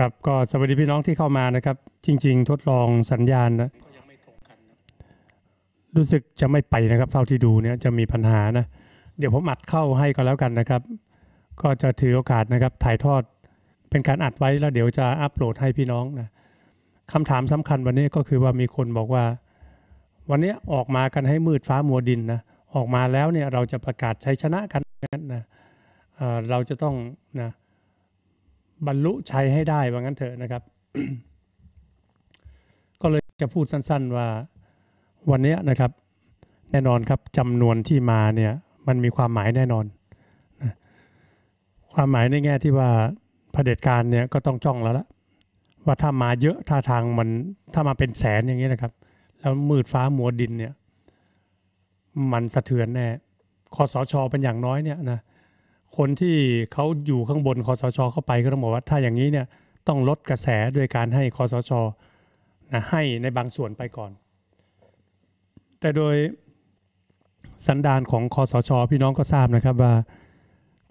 ครับก็สวัสดีพี่น้องที่เข้ามานะครับ จริง ๆ ทดลองสัญญาณนะรู้สึกจะไม่ไปนะครับ เท่าที่ดูเนี่ยจะมีปัญหานะ เดี๋ยวผมอัดเข้าให้ก็แล้วกันนะครับ ก็จะถือโอกาสนะครับถ่ายทอดเป็นการอัดไว้แล้ว เดี๋ยวจะอัปโหลดให้พี่น้องนะคำถามสำคัญวันนี้ก็คือว่ามีคนบอกว่า วันนี้ออกมากันให้มืดฟ้ามัวดินนะ ออกมาแล้วเนี่ยเราจะประกาศชัยชนะกันนะเราจะต้องนะบรรลุชัยให้ได้ว่างั้นเถอะนะครับ ก็เลยจะพูดสั้น ๆ ว่า วันนี้นะครับ แน่นอนครับจำนวนที่มาเนี่ย มันมีความหมายแน่นอนนะความหมายในแง่ที่ว่าเผด็จการเนี่ยก็ต้องจ้องแล้วละว่าถ้ามาเยอะท่าทางมันถ้ามาเป็นแสนอย่างนี้นะครับ แล้วมืดฟ้ามัวดินเนี่ย มันสะเทือนแน่คอสชเป็นอย่างน้อยเนี่ยนะคนที่เขาอยู่ข้างบนคอสช เข้าไปก็ต้องบอกว่า ถ้าอย่างนี้เนี่ยต้องลดกระแสด้วยการให้คอสชนะให้ในบางส่วนไปก่อน แต่โดยสันดานของคอสช พี่น้องก็ทราบนะครับว่า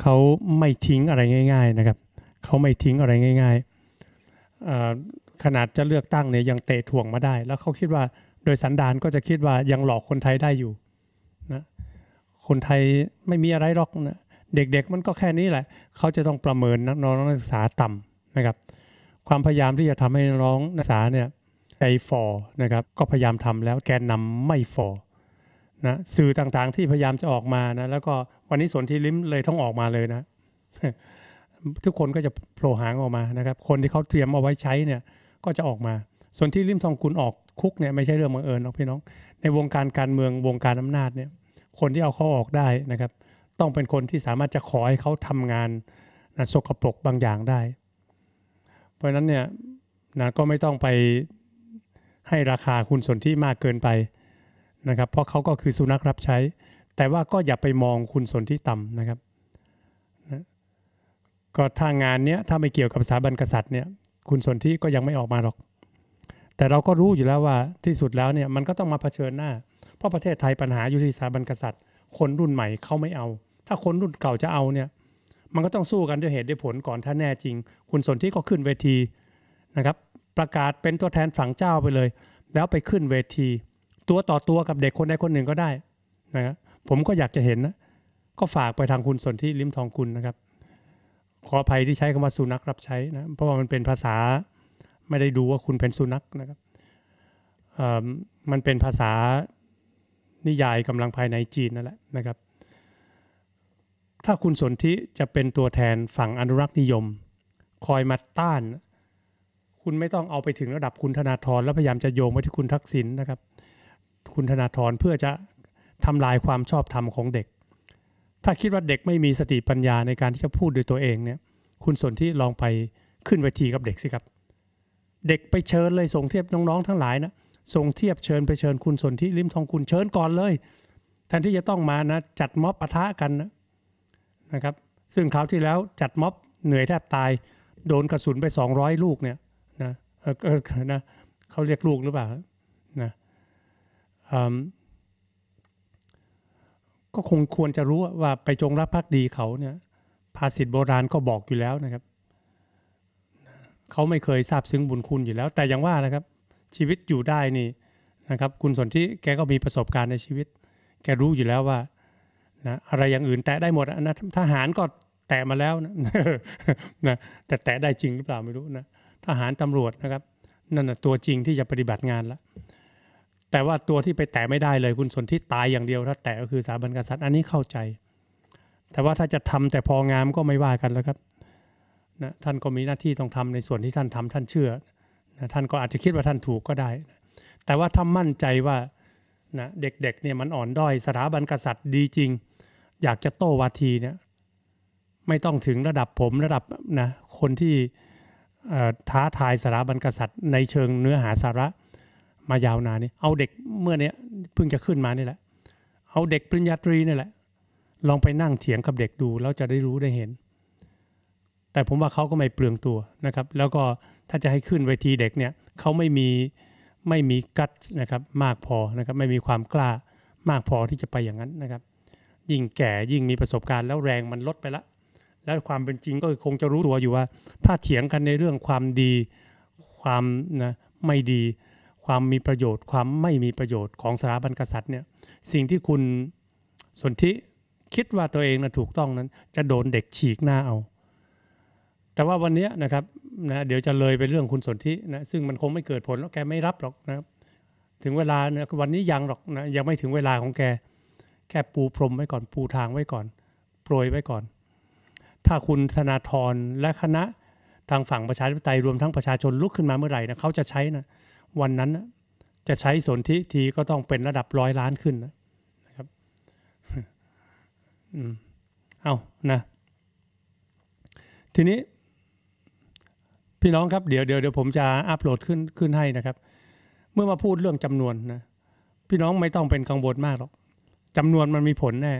เขาไม่ทิ้งอะไรง่าย ๆนะครับเขาไม่ทิ้งอะไรง่ายๆขนาดจะเลือกตั้งเนี่ยยังเตะถ่วงมาได้ แล้วเขาคิดว่าโดยสันดานก็จะคิดว่ายังหลอกคนไทยได้อยู่นะคนไทยไม่มีอะไรหรอกนะเด็ก ๆ มันก็แค่นี้แหละ เขาจะต้องประเมินนักน้องนักศึกษาต่ำนะครับ ความพยายามที่จะทำให้น้องนักศึกษาเนี่ยไอฟอนะครับ ก็พยายามทำแล้วแกนนำไม่ฟอนะสื่อต่างๆ ที่พยายามจะออกมานะ แล้วก็วันนี้สนที่ลิ้มเลยต้องออกมาเลยนะ ทุกคนก็จะโผล่หางออกมานะครับ คนที่เขาเตรียมเอาไว้ใช้เนี่ยก็จะออกมา ส่วนที่ริมทองคุณออกคุกเนี่ยไม่ใช่เรื่องบังเอิญหรอกพี่น้อง ในวงการการเมืองวงการอำนาจเนี่ย คนที่เอาเขาออกได้นะครับต้องเป็นคนที่สามารถจะขอให้เขาทำงานนะสกปรกบางอย่างได้ เพราะนั้นเนี่ยนะก็ไม่ต้องไปให้ราคาคุณสนที่มากเกินไปนะครับ เพราะเขาก็คือสุนัขรับใช้ แต่ว่าก็อย่าไปมองคุณสนที่ต่ำนะครับนะก็ถ้างานเนี้ยถ้าไม่เกี่ยวกับสถาบันกษัตริย์เนี่ยคุณสนที่ก็ยังไม่ออกมาหรอก แต่เราก็รู้อยู่แล้วว่าที่สุดแล้วเนี่ยมันก็ต้องมาเผชิญหน้า เพราะประเทศไทยปัญหาอยู่ที่สถาบันกษัตริย์ คนรุ่นใหม่เขาไม่เอาถ้าคนรุ่นเก่าจะเอาเนี่ย มันก็ต้องสู้กันด้วยเหตุด้วยผลก่อนถ้าแน่จริง คุณสนที่ก็ขึ้นเวทีนะครับ ประกาศเป็นตัวแทนฝั่งเจ้าไปเลย แล้วไปขึ้นเวที ตัวต่อตัวกับเด็กคนใดคนหนึ่งก็ได้นะครับ ผมก็อยากจะเห็นนะ ก็ฝากไปทางคุณสนทิลิมทองคุณนะครับ ขออภัยที่ใช้คำว่าสุนัขรับใช้นะ เพราะว่ามันเป็นภาษาไม่ได้ดูว่าคุณเป็นสุนัขนะครับมันเป็นภาษานิยายกำลังภายในจีนนั่นแหละนะครับถ้าคุณสนธิจะเป็นตัวแทนฝั่งอนุรักษ์นิยม คอยมาต้าน คุณไม่ต้องเอาไปถึงระดับคุณธนาธรแล้วพยายามจะโยงไปที่คุณทักษิณนนะครับ คุณธนาธรเพื่อจะทำลายความชอบธรรมของเด็ก ถ้าคิดว่าเด็กไม่มีสติปัญญาในการที่จะพูดด้วยตัวเองเนี่ย คุณสนธิลองไปขึ้นเวทีกับเด็กสิครับ เด็กไปเชิญเลยส่งเทียบน้องๆ ทั้งหลายนะส่งเทียบเชิญไปเชิญคุณสนธิริมทองคุณเชิญก่อนเลย แทนที่จะต้องมานะจัดม็อบปะทะกันนะนะครับซึ่งคราวที่แล้วจัดม็อบเหนื่อยแทบตาย โดนกระสุนไป 200 ลูกเนี่ยนะเออนะเขาเรียกลูกหรือเปล่านะก็คงควรจะรู้ว่าไปจงรับภักดีเขาเนี่ยภาษิตโบราณก็บอกอยู่แล้วนะครับเขาไม่เคยทราบซึ้งบุญคุณอยู่แล้ว แต่อย่างว่านะครับ ชีวิตอยู่ได้นี่นะครับคุณสนที่แกก็มีประสบการณ์ในชีวิต แกรู้อยู่แล้วว่านะอะไรอย่างอื่นแตะได้หมดนะทหารก็แตะมาแล้วนะนะแต่แตะได้จริงหรือเปล่าไม่รู้นะทหารตำรวจนะครับนั่นนะตัวจริงที่จะปฏิบัติงานละแต่ว่าตัวที่ไปแตะไม่ได้เลยคุณสนที่ตายอย่างเดียวถ้าแตะก็คือสถาบันกษัตริย์อันนี้เข้าใจ แต่ว่าถ้าจะทำแต่พองาม ก็ไม่ว่ากันแล้วครับนะท่านก็มีหน้าที่ต้องทำในส่วนที่ท่านทำท่านเชื่อนะท่านก็อาจจะคิดว่าท่านถูกก็ได้ แต่ว่าถ้ามั่นใจว่านะเด็กๆเนี่ยมันอ่อนด้อย สถาบันกษัตริย์ดีจริงอยากจะโต้วาทีเนี่ยไม่ต้องถึงระดับผมระดับนะคนที่ท้าทายสารบัญกษัตริย์ ในเชิงเนื้อหาสาระมายาวนานนี่เอาเด็กเมื่อเนี้ยเพิ่งจะขึ้นมานี่แหละ เอาเด็กปริญญาตรีนี่แหละลองไปนั่งเถียงกับเด็กดูแล้วจะได้รู้ได้เห็น แต่ผมว่าเขาก็ไม่เปลืองตัวนะครับ แล้วก็ถ้าจะให้ขึ้นเวทีเด็กเนี่ยเขาไม่มีไม่มีกัดนะครับ มากพอนะครับ ไม่มีความกล้ามากพอที่จะไปอย่างนั้นนะครับยิ่งแก่ยิ่งมีประสบการณ์แล้วแรงมันลดไปละแล้วความเป็นจริงก็คงจะรู้ตัวอยู่ว่า ถ้าเถียงกันในเรื่องความดีความนะไม่ดี ความมีประโยชน์ ความไม่มีประโยชน์ของสถาบันกษัตริย์เนี่ยสิ่งที่คุณสนธิคิดว่าตัวเองนะถูกต้องนั้น จะโดนเด็กฉีกหน้าเอา แต่ว่าวันนี้นะครับนะเดี๋ยวจะเลยไปเรื่องคุณสนธินะซึ่งมันคงไม่เกิดผลแล้วแกไม่รับหรอกนะถึงเวลานะวันนี้ยังหรอกนะยังไม่ถึงเวลาของแกแค่ปูพรมไว้ก่อนปูทางไว้ก่อน โปรยไว้ก่อน ถ้าคุณธนาธรและคณะทางฝั่งประชาธิปไตยรวมทั้งประชาชนลุกขึ้นมาเมื่อไหร่นะเขาจะใช้นะวันนั้นนะจะใช้สนธิทีก็ต้องเป็นระดับร้อยล้านขึ้นนะครับอืมเอานะทีนี้พี่น้องครับเดี๋ยวเดี๋ยวเดี๋ยว ผมจะอัปโหลดขึ้นขึ้นให้นะครับ เมื่อมาพูดเรื่องจำนวนนะพี่น้องไม่ต้องเป็นกังวลมากหรอกจำนวนมันมีผลแน่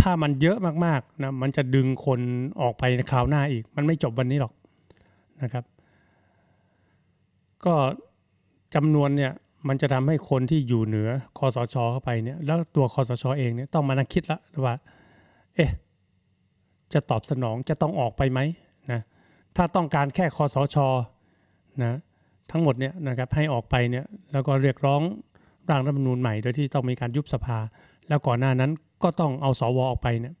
ถ้ามันเยอะมากๆนะ มันจะดึงคนออกไปในคราวหน้าอีก มันไม่จบวันนี้หรอกนะครับ ก็จำนวนเนี่ย มันจะทำให้คนที่อยู่เหนือคอสชเข้าไปเนี่ย แล้วตัวคอสชเองเนี่ยต้องมานั่งคิดละว่า เอ๊ะ จะตอบสนองจะต้องออกไปไหมนะ ถ้าต้องการแค่คอสชนะ ทั้งหมดเนี่ยนะครับให้ออกไปเนี่ย แล้วก็เรียกร้องร่างรัฐมนูญใหม่โดยที่ต้องมีการยุบสภาแล้วก่อนหน้านั้นก็ต้องเอาสวออกไปเนี่ย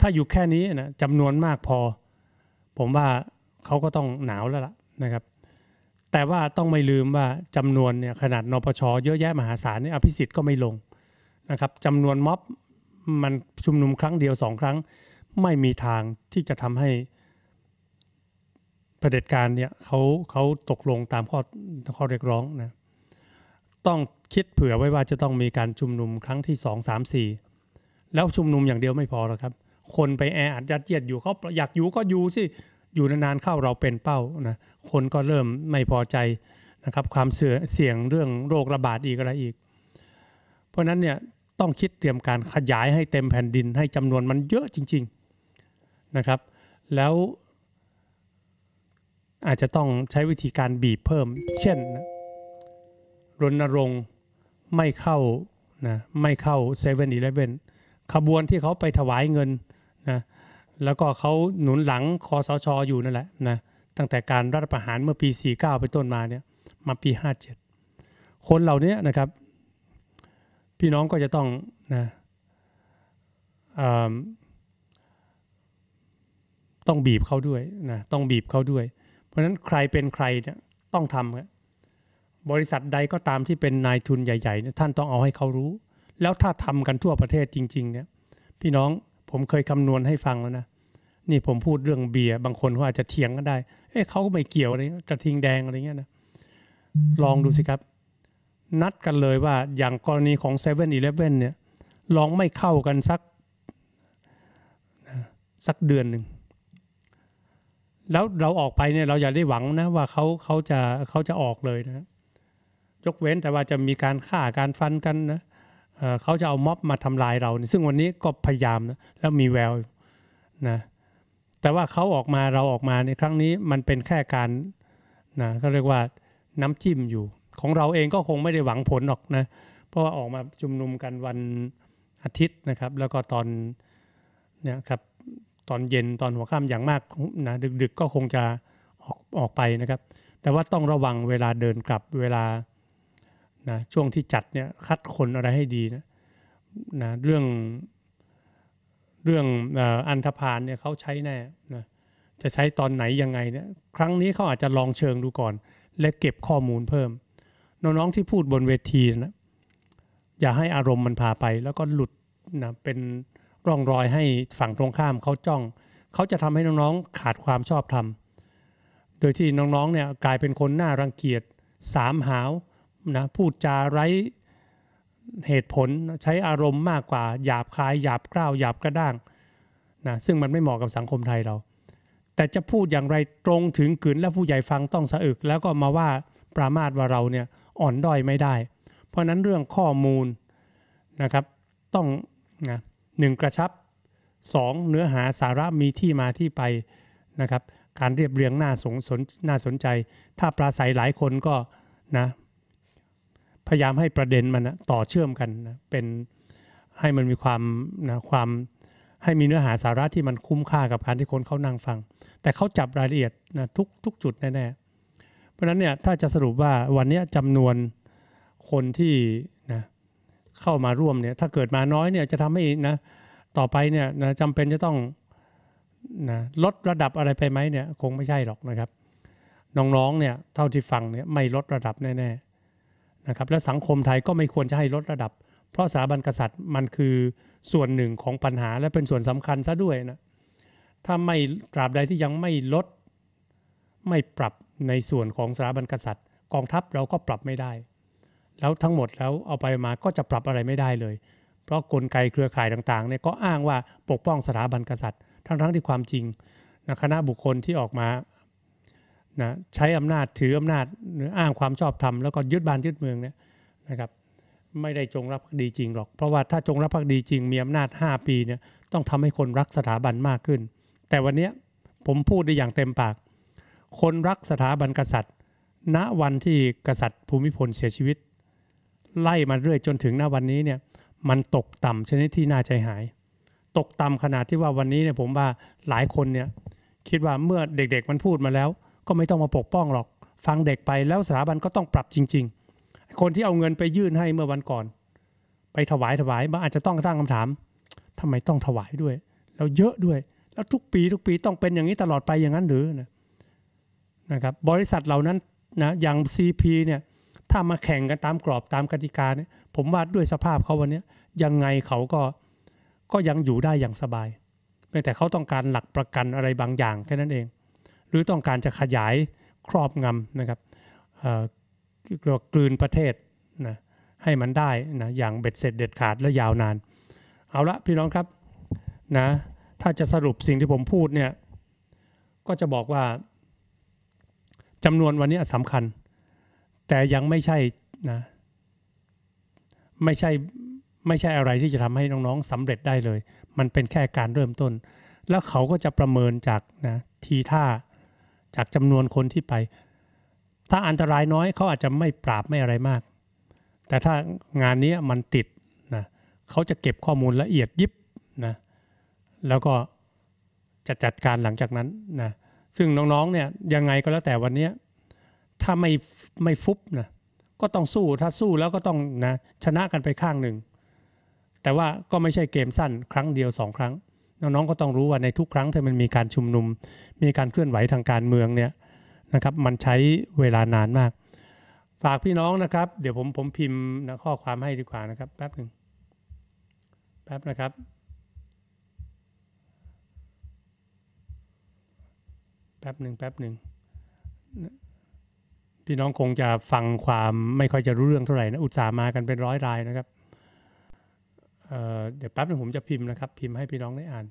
ถ้าอยู่แค่นี้นะจำนวนมากพอ ผมว่าเขาก็ต้องหนาวแล้วล่ะนะครับ แต่ว่าต้องไม่ลืมว่าจำนวนเนี่ยขนาดนปชเยอะแยะมหาศาลเนี่ยอภิสิทธิ์ก็ไม่ลงนะครับจำนวนม็อบมันชุมนุมครั้งเดียวสองครั้งไม่มีทางที่จะทำให้ ประเด็จการเนี่ยเขาเขาตกลงตามข้อข้อเรียกร้องนะต้องคิดเผื่อไว้ว่าจะต้องมีการชุมนุมครั้งที่สองสามสี่แล้วชุมนุมอย่างเดียวไม่พอหรอกครับ คนไปแออัดยัดเยียดอยู่เขาอยากอยู่ก็อยู่สิ อยู่นานๆเข้าเราเป็นเป้านะคนก็เริ่มไม่พอใจนะครับความเสี่ยงเรื่องโรคระบาดอีกอะไรอีก เพราะนั้นเนี่ย ต้องคิดเตรียมการขยายให้เต็มแผ่นดินให้จำนวนมันเยอะจริงๆนะครับแล้วอาจจะต้องใช้วิธีการบีบเพิ่ม เช่นรณรงค์ไม่เข้านะไม่เข้าเซเว่นอีเลฟเว่นขบวนที่เขาไปถวายเงินนะแล้วก็เขาหนุนหลังคอสชออยู่นั่นแหละนะตั้งแต่การรัฐประหารเมื่อปี 49ไปต้นมาเนี่ยมาปี 57 คนเหล่านี้นะครับ พี่น้องก็จะต้องนะต้องบีบเขาด้วยนะต้องบีบเขาด้วย เพราะฉะนั้นใครเป็นใครเนี่ยต้องทำบริษัทใดก็ตามที่เป็นนายทุนใหญ่ๆเนี่ยท่านต้องเอาให้เขารู้ แล้วถ้าทำกันทั่วประเทศจริง ๆ เนี่ย พี่น้องผมเคยคำนวณให้ฟังแล้วนะ นี่ผมพูดเรื่องเบียร์บางคนเขาอาจจะเถียงก็ได้เอ้เขาก็ไม่เกี่ยวอะไรกระทิงแดง อะไรเงี้ยนะลองดูสิครับ นัดกันเลยว่าอย่างกรณีของ7 e เ e ่นอีเนี่ยลองไม่เข้ากันสักสักเดือนหนึ่งแล้วเราออกไปเนี่ยเราอย่าได้หวังนะว่าเขาเขาจะเขาจะออกเลยนะยกเว้นแต่ว่าจะมีการฆ่าการฟันกันนะเขาจะเอาม็อบมาทำลายเรา ซึ่งวันนี้ก็พยายามนะ แล้วมีแววนะ แต่ว่าเขาออกมาเราออกมาในครั้งนี้มันเป็นแค่การนะเขาเรียกว่าน้ำจิ้มอยู่ ของเราเองก็คงไม่ได้หวังผลหรอกนะ เพราะว่าออกมาชุมนุมกันวันอาทิตย์นะครับ แล้วก็ตอนเนี่ยครับ ตอนเย็นตอนหัวค่ำอย่างมากนะ ดึก ๆ ก็คงจะออกออกไปนะครับ แต่ว่าต้องระวังเวลาเดินกลับเวลานะช่วงที่จัดเนี่ยคัดคนอะไรให้ดีนะนะเรื่องเรื่องอันธพาลเนี่ยเขาใช้แน่นะจะใช้ตอนไหนยังไงเนี่ยครั้งนี้เขาอาจจะลองเชิงดูก่อน และเก็บข้อมูลเพิ่ม น้องๆที่พูดบนเวทีนะอย่าให้อารมณ์มันพาไป แล้วก็หลุดนะเป็นร่องรอยให้ฝั่งตรงข้ามเขาจ้องเขาจะทำให้น้องๆขาดความชอบธรรมโดยที่น้องๆเนี่ยกลายเป็นคนน่ารังเกียจสามหาวนะพูดจาไร้เหตุผลใช้อารมณ์มากกว่า หยาบคาย หยาบกร้าวหยาบกระด้างนะซึ่งมันไม่เหมาะกับสังคมไทยเรา แต่จะพูดอย่างไรตรงถึงขืน และผู้ใหญ่ฟังต้องสะอึกแล้วก็มาว่าปรามาทว่าเราเนี่ยอ่อนด้อยไม่ได้ เพราะนั้นเรื่องข้อมูลนะครับต้องนะหนึ่งกระชับ 2. เนื้อหาสาระมีที่มาที่ไปนะครับ การเรียบเรียงน่าสนน่าสนใจ ถ้าปราศัยหลายคนก็นะพยายามให้ประเด็นมันต่อเชื่อมกันนะเป็นให้มันมีความนะความให้มีเนื้อหาสาระที่มันคุ้มค่ากับการที่คนเขานั่งฟัง แต่เขาจับรายละเอียดนะทุกทุกจุดแน่ๆเพราะนั้นเนี่ยถ้าจะสรุปว่าวันนี้จำนวนคนที่นะเข้ามาร่วมเนี่ยถ้าเกิดมาน้อยเนี่ยจะทำให้นะต่อไปเนี่ยนะจำเป็นจะต้องนะลดระดับอะไรไปไหมเนี่ยคงไม่ใช่หรอกนะครับ น้องๆเนี่ยเท่าที่ฟังเนี่ยไม่ลดระดับแน่ๆนะครับและสังคมไทยก็ไม่ควรจะให้ลดระดับ เพราะสถาบันกษัตริย์มันคือส่วนหนึ่งของปัญหาและเป็นส่วนสำคัญซะด้วยนะถ้าไม่ตราบใดที่ยังไม่ลด ไม่ปรับในส่วนของสถาบันกษัตริย์กองทัพเราก็ปรับไม่ได้ แล้วทั้งหมดแล้วเอาไปมาก็จะปรับอะไรไม่ได้เลย เพราะกลไกเครือข่ายต่างๆเนี่ยก็อ้างว่าปกป้องสถาบันกษัตริย์ทั้งๆที่ความจริงนะคณะบุคคลที่ออกมานะใช้อำนาจถืออำนาจอ้างความชอบธรรมแล้วก็ยึดบ้านยึดเมืองเนี่ยนะครับ ไม่ได้จงรับภักดีจริงหรอก เพราะว่าถ้าจงรับภักดีจริงมีอำนาจ 5 ปีเนี่ยต้องทำให้คนรักสถาบันมากขึ้น แต่วันนี้ผมพูดได้อย่างเต็มปาก คนรักสถาบันกษัตริย์ ณวันที่กษัตริย์ภูมิพล เสียชีวิต ไล่มาเรื่อยจนถึงณวันนี้เนี่ยมันตกต่ำชนิดที่น่าใจหาย ตกต่ำขนาดที่ว่าวันนี้เนี่ยผมว่าหลายคนเนี่ยคิดว่าเมื่อเด็กๆมันพูดมาแล้วก็ไม่ต้องมาปกป้องหรอก ฟังเด็กไปแล้วสถาบันก็ต้องปรับจริงๆ คนที่เอาเงินไปยื่นให้เมื่อวันก่อน ไปถวายถวายมันอาจจะต้องตั้งคำถาม ทำไมต้องถวายด้วยแล้วเยอะด้วยแล้วทุกปี ทุกปีต้องเป็นอย่างนี้ตลอดไปอย่างนั้นหรือนะครับบริษัทเหล่านั้นนะอย่าง CP เนี่ยถ้ามาแข่งกันตามกรอบตามกติกาเนี่ยผมว่าด้วยสภาพเขาวันนี้ยังไงเขาก็ก็ยังอยู่ได้อย่างสบายเพียงแต่เขาต้องการหลักประกันอะไรบางอย่างแค่นั้นเองหรือต้องการจะขยายครอบงำนะครับเรียกว่ากลืนประเทศนะให้มันได้นะอย่างเบ็ดเสร็จเด็ดขาดและยาวนาน เอาละพี่น้องครับนะถ้าจะสรุปสิ่งที่ผมพูดเนี่ยก็จะบอกว่าจำนวนวันนี้สำคัญ แต่ยังไม่ใช่นะไม่ใช่ไม่ใช่อะไรที่จะทำให้น้องๆสำเร็จได้เลย มันเป็นแค่การเริ่มต้น แล้วเขาก็จะประเมินจากนะทีท่าจากจำนวนคนที่ไป ถ้าอันตรายน้อยเขาอาจจะไม่ปราบไม่อะไรมาก แต่ถ้างานนี้มันติดนะเขาจะเก็บข้อมูลละเอียดยิบนะแล้วก็จะจัดการหลังจากนั้นนะซึ่งน้องๆเนี่ยยังไงก็แล้วแต่วันนี้ถ้าไม่ไม่ฟุบนะก็ต้องสู้ถ้าสู้แล้วก็ต้องนะชนะกันไปข้างหนึ่งแต่ว่าก็ไม่ใช่เกมสั้นครั้งเดียวสองครั้งน้องๆก็ต้องรู้ว่าในทุกครั้งที่มันมีการชุมนุม มีการเคลื่อนไหวทางการเมืองเนี่ยนะครับ มันใช้เวลานานมาก ฝากพี่น้องนะครับ เดี๋ยวผมผมพิมพ์ข้อความให้ดีกว่านะครับแป๊บหนึ่งแป๊บนะครับ แป๊บหนึ่งแป๊บหนึ่งพี่น้องคงจะฟังความไม่ค่อยจะรู้เรื่องเท่าไหร่นะอุตส่าห์มากันเป็นร้อยรายนะครับเดี๋ยวแป๊บนึงผมจะพิมพ์นะครับ พิมพ์ให้พี่น้องได้อ่าน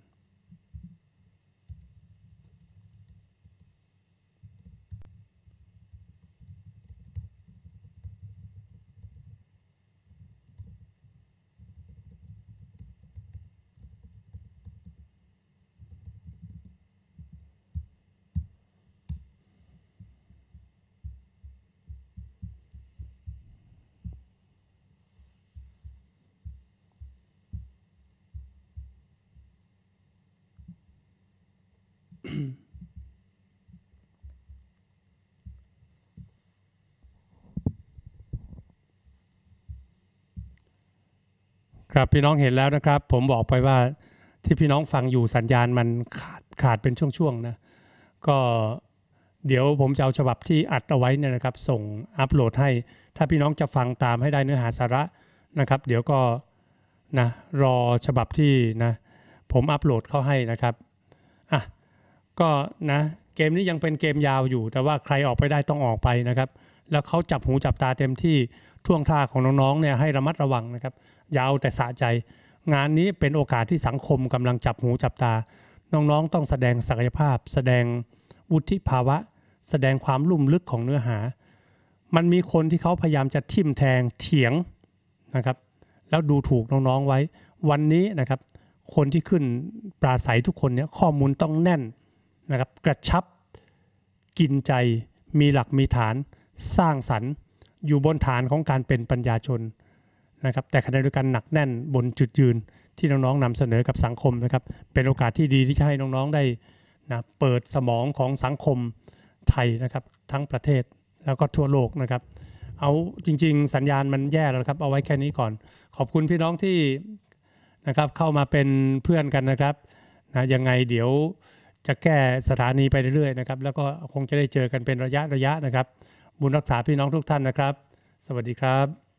ครับ พี่น้องเห็นแล้วนะครับ ผมบอกไปว่าที่พี่น้องฟังอยู่สัญญาณมันขาดขาดเป็นช่วงๆนะก็เดี๋ยวผมจะเอาฉบับที่อัดเอาไว้เนี่ยนะครับ ส่งอัปโหลดให้ ถ้าพี่น้องจะฟังตามให้ได้เนื้อหาสาระนะครับ เดี๋ยวก็นะรอฉบับที่นะผมอัปโหลดเข้าให้นะครับอ่ะก็นะเกมนี้ยังเป็นเกมยาวอยู่ แต่ว่าใครออกไปได้ต้องออกไปนะครับ แล้วเขาจับหูจับตาเต็มที่ท่วงท่าของน้องๆเนี่ยให้ระมัดระวังนะครับยาวแต่สะใจงานนี้เป็นโอกาสที่สังคมกำลังจับหูจับตา น้อง ๆ ต้องแสดงศักยภาพ แสดงวุฒิภาวะ แสดงความลุ่มลึกของเนื้อหา มันมีคนที่เขาพยายามจะทิ่มแทงเถียงนะครับแล้วดูถูกน้องๆไว้วันนี้นะครับคนที่ขึ้นปราศัยทุกคนเนี่ยข้อมูลต้องแน่นนะครับกระชับกินใจมีหลักมีฐานสร้างสรรค์ อยู่บนฐานของการเป็นปัญญาชนนะครับแต่ขณะเดียวกันหนักแน่นบนจุดยืนที่น้องๆนำเสนอกับสังคมนะครับ เป็นโอกาสที่ดีที่จะให้น้องๆได้นะเปิดสมองของสังคมไทยนะครับ ทั้งประเทศ แล้วก็ทั่วโลกนะครับ เอาจริง ๆ สัญญาณมันแย่แล้วครับ เอาไว้แค่นี้ก่อน ขอบคุณพี่น้องที่นะครับเข้ามาเป็นเพื่อนกันนะครับนะยังไงเดี๋ยวจะแก้สถานีไปเรื่อยๆนะครับ แล้วก็คงจะได้เจอกันเป็นระยะระยะนะครับ บุญรักษาพี่น้องทุกท่านนะครับ สวัสดีครับ